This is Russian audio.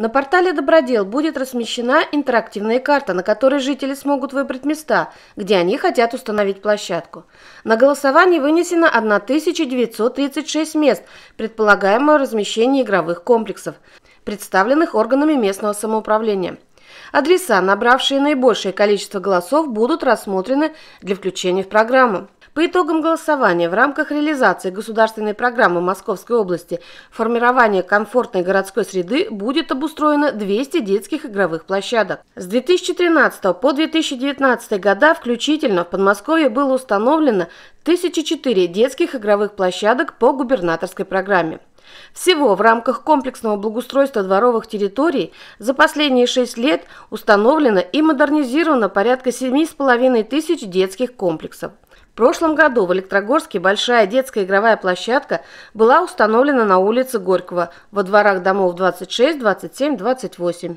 На портале «Добродел» будет размещена интерактивная карта, на которой жители смогут выбрать места, где они хотят установить площадку. На голосование вынесено 1936 мест, предполагаемого размещения игровых комплексов, представленных органами местного самоуправления. Адреса, набравшие наибольшее количество голосов, будут рассмотрены для включения в программу. По итогам голосования в рамках реализации государственной программы Московской области формирование комфортной городской среды будет обустроено 200 детских игровых площадок. С 2013 по 2019 года включительно в Подмосковье было установлено 1004 детских игровых площадок по губернаторской программе. Всего в рамках комплексного благоустройства дворовых территорий за последние 6 лет установлено и модернизировано порядка 7,5 тысяч детских комплексов. В прошлом году в Электрогорске большая детская игровая площадка была установлена на улице Горького во дворах домов 26, 27, 28.